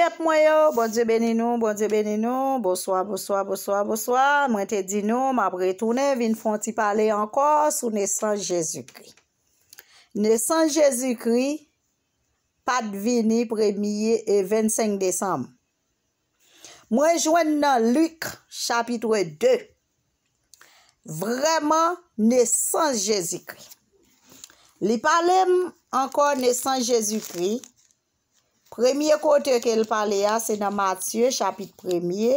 Mwen te di nou, mwen apre toune, vin foun ti pale ankor sou nesan Jezikri. Nesan Jezikri, pad vini premye e 25 Desem. Mwen jwen nan Luke chapitwe 2. Vreman nesan Jezikri. Li pale mwen ankor nesan Jezikri. Premye kote ke l pale a, se nan Matyeu, chapit premye,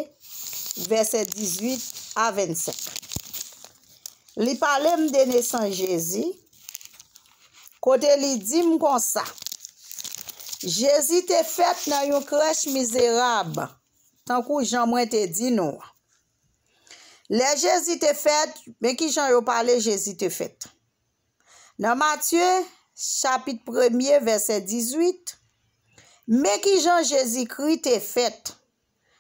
verset 18 a 27. Li pale m dene san Jezi, kote li di m konsa. Jezi te fet nan yon kresh mizerab, tankou jan mwen te di nou. Le Jezi te fet, men ki jan yon pale, Jezi te fet. Nan Matyeu, chapit premye, verset 18. Mè ki Jean-Jésus-Christ te fète,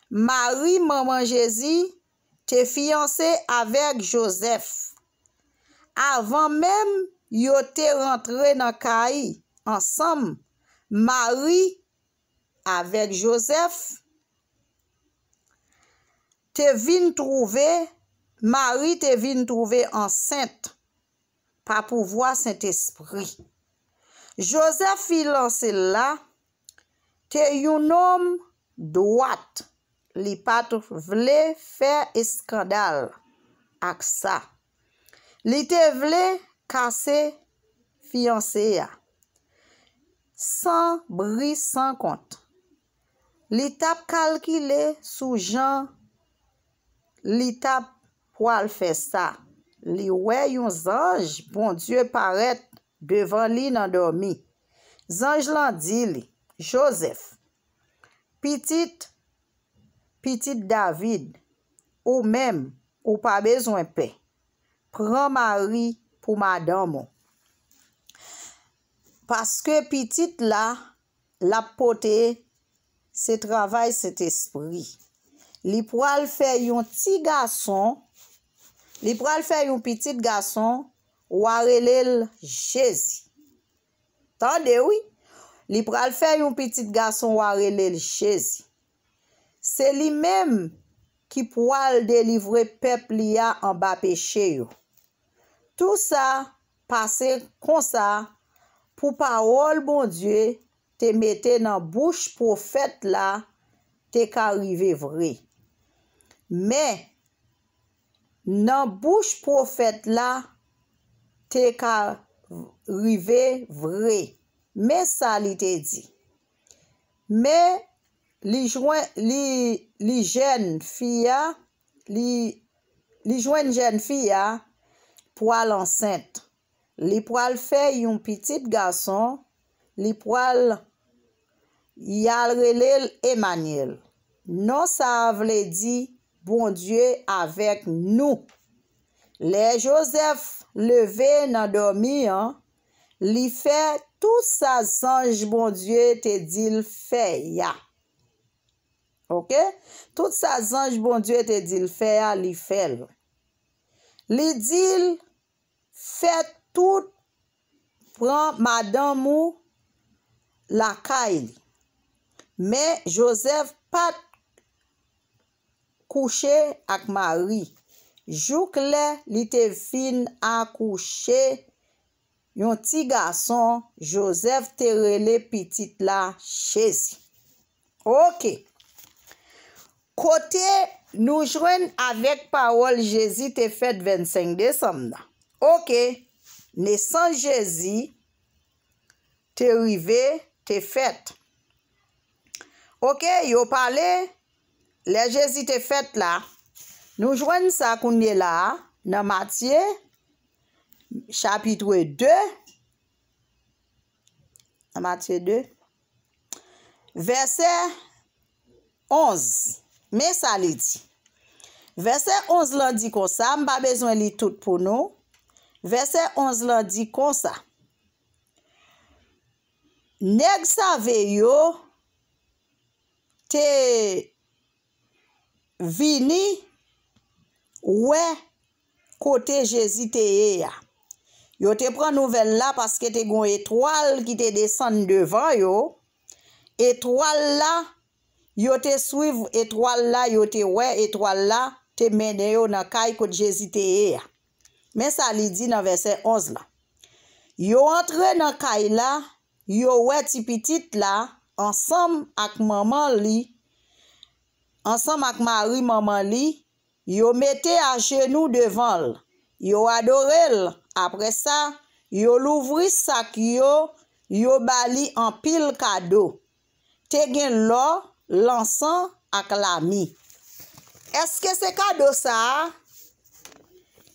Marie, maman Jésus, te fianse avèk Joseph. Avèm mèm, yo te rentre nan kari, ansam, Marie, avèk Joseph, te vin trouve, Marie te vin trouve ansènt, pa pou vwa sènt espri. Joseph fi lanse la, Te yon nom dwat li pat vle fe eskandal ak sa. Li te vle kase fiyanse ya. San bris san kont. Li tap kalkile sou jan. Li tap po al fe sa. Li wey yon zanj bon die paret devan li nan dormi. Zanj lan di li. Joseph, pitit, pitit David, ou mèm, ou pa bezon pe, pran mari pou madan moun. Paske pitit la, la pote, se travay set espri. Li pral fè yon ti gason, li pral fè yon pitit gason, warelel jezi. Tande wite? Li pral fè yon pitit gason ware lèl chèzi. Se li mèm ki pral delivre pep li ya an ba pe chèyo. Tout sa pase konsa pou parol bon Diyo te mette nan bouche profet la te karive vre. Me nan bouche profet la te karive vre. Me sa li te di. Me li jwen jen fiya pou al ansent. Li pou al fe yon pitit gason. Li pou al yal relil emanil. Non sa avle di bon die avek nou. Le Josef leve nan dormi an. Li fè tout sa zanj bon die te dil fè ya. Ok? Tout sa zanj bon die te dil fè ya li fè lè. Li dil fè tout pran madan mou la kaj li. Me Josef pat kouche ak mari. Jouk lè li te fin akouche lè. Yon ti gason, Josef, te rele pitit la, Jezi. Ok, kote nou jwen avèk parol Jezi te fet 25 Desemna. Ok, ne san Jezi, te rive, te fet. Ok, yo pale, le Jezi te fet la, nou jwen sa kounye la, nan Matye, Chapitwe 2. Amatye 2. Verse 11. Mè sa li di. Verse 11 lan di konsa. Mba bezwen li tout pou nou. Verse 11 lan di konsa. Neg sa veyo te vini wè kote Jezi te ye ya. Yo te pran nouvel la paske te goun etwal ki te desen devan yo. Etwal la, yo te suiv etwal la, yo te we etwal la, te mene yo nan kay kout jesiteye ya. Men sa li di nan verse 11 la. Yo antre nan kay la, yo we tipitit la, ansam ak maman li, ansam ak mari maman li, yo mete a jenou devan l. Yo adore l l. Apre sa, yo louvri sak yo, yo bali an pil kado. Tegen lo, lansan ak la mi. Eske se kado sa?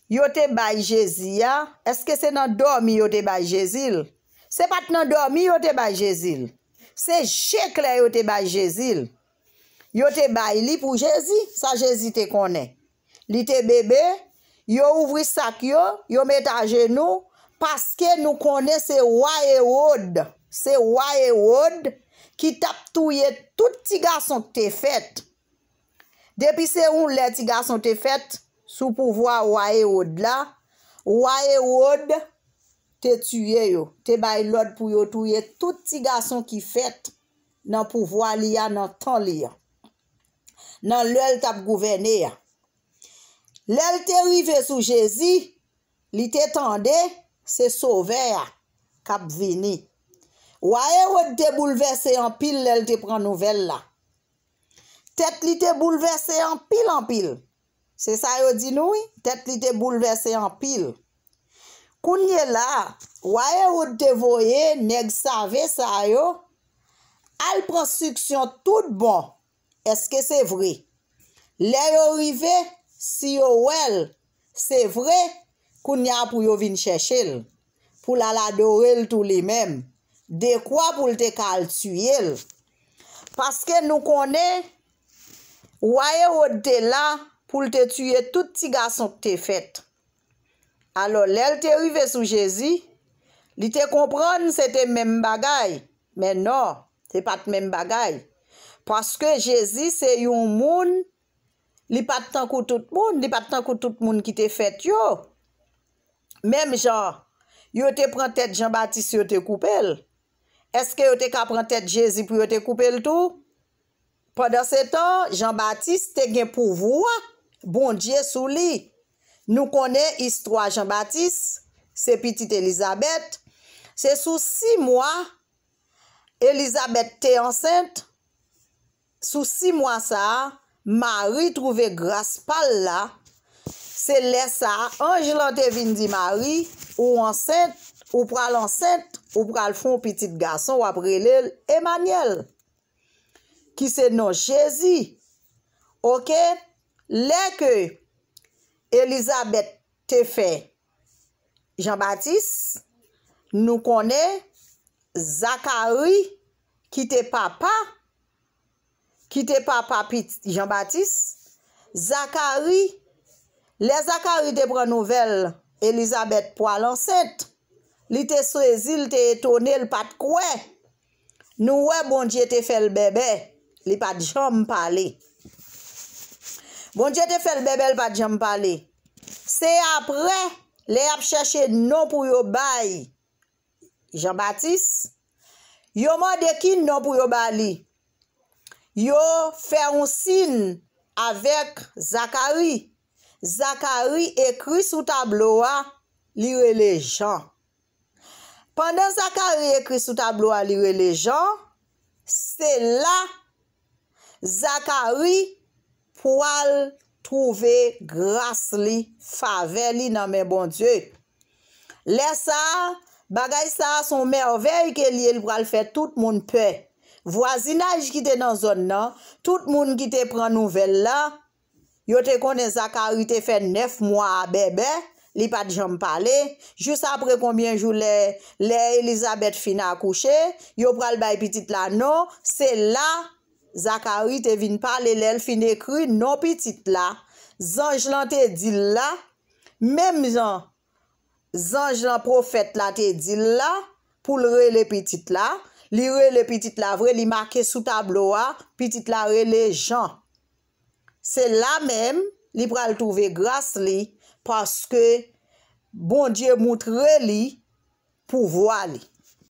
Yo te bayi jezi ya? Eske se nan dormi yo te bayi jezil? Se pat nan dormi yo te bayi jezil? Se jek la yo te bayi jezil? Yo te bayi li pou jezi? Sa jezi te konen? Li te bebe? Yo ouvri sak yo, yo met a genou, paske nou kone se wa e woud, se wa e woud, ki tap touye tout ti gason te fet. Depi se un le ti gason te fet, sou pouvoa wa e woud la, wa e woud te tue yo, te bay loud pou yo touye tout ti gason ki fet nan pouvoa li ya nan tan li ya, nan lel tap gouvene ya. Lèl te rive sou jezi, li te tende, se sove a, kap vini. Waye wote te boulevese an pil, lèl te pran nouvel la. Tet li te boulevese an pil an pil. Se sayo di noui, tet li te boulevese an pil. Kounye la, waye wote te voye, neg save sayo, al pran suksyon tout bon, eske se vri. Lèl yo rive, Si yo wèl, se vre koun ya pou yo vin chèchèl. Pou lal adorel tou li mèm. De kwa pou lte kal tsyèl. Paske nou konè, wèl ou de la pou lte tsyèl tout ti gason k te fèt. Alo lèl te rive sou Jezi, li te kompran se te mèm bagay. Men no, se pat mèm bagay. Paske Jezi se yon moun li pat tan kou tout moun, li pat tan kou tout moun ki te fet yo. Mem jan, yo te pran tet Jean-Baptiste, yo te koupel. Eske yo te ka pran tet Jezi, pou yo te koupel tou? Pendan se tan, Jean-Baptiste te gen pou vou, bon diye sou li. Nou konen istwa Jean-Baptiste, se petit Elisabeth, se sou si mwa, Elisabeth te ansente, sou si mwa sa a, Mari trouve Graspal la, se lesa Angelante Vindimari, ou ansente, ou pral ansente, ou pral fon piti gason waprele Emaniel, ki se non Chezi. Ok, le ke Elisabeth te fe, Jean-Baptiste, nou kone Zakari ki te papa, Ki te pa papi Jean-Baptiste. Zakari, le Zakari te pranouvel Elisabeth Poilancette. Li te soezil, te etone, li pat kwe. Nou we bonje te fel bebe, li pat jom pale. Bonje te fel bebe, li pat jom pale. Se apre, le ap chache non pou yo bayi. Jean-Baptiste, yo mode ki non pou yo bayi. yo fè un sin avèk Zakari. Zakari ekri sou tablo a lirè lè jan. Pandè Zakari ekri sou tablo a lirè lè jan, se la, Zakari pou al trouve grase li, fave li nan mè bon die. Lè sa, bagay sa son mè overi ke li el pou al fè tout moun pè. Vwazinaj ki non? te nan zon nan, tout moun ki te pran nouvel la, yo te kone Zakari te fe nef mwa bebe, li pat jom pale, jous apre kombien jou le Elizabeth fin akouche, yo pral bay pitit la nou, se la Zakari te vin pale lel fin ekri nou pitit la, zanj lan te dil la, mem zan zanj lan profet la te dil la, pou lre le pitit la, Li re le pitit la vre, li make sou tablo a, pitit la re le jan. Se la men, li pral touve gras li, paske bon Diyo moutre li pou vwa li.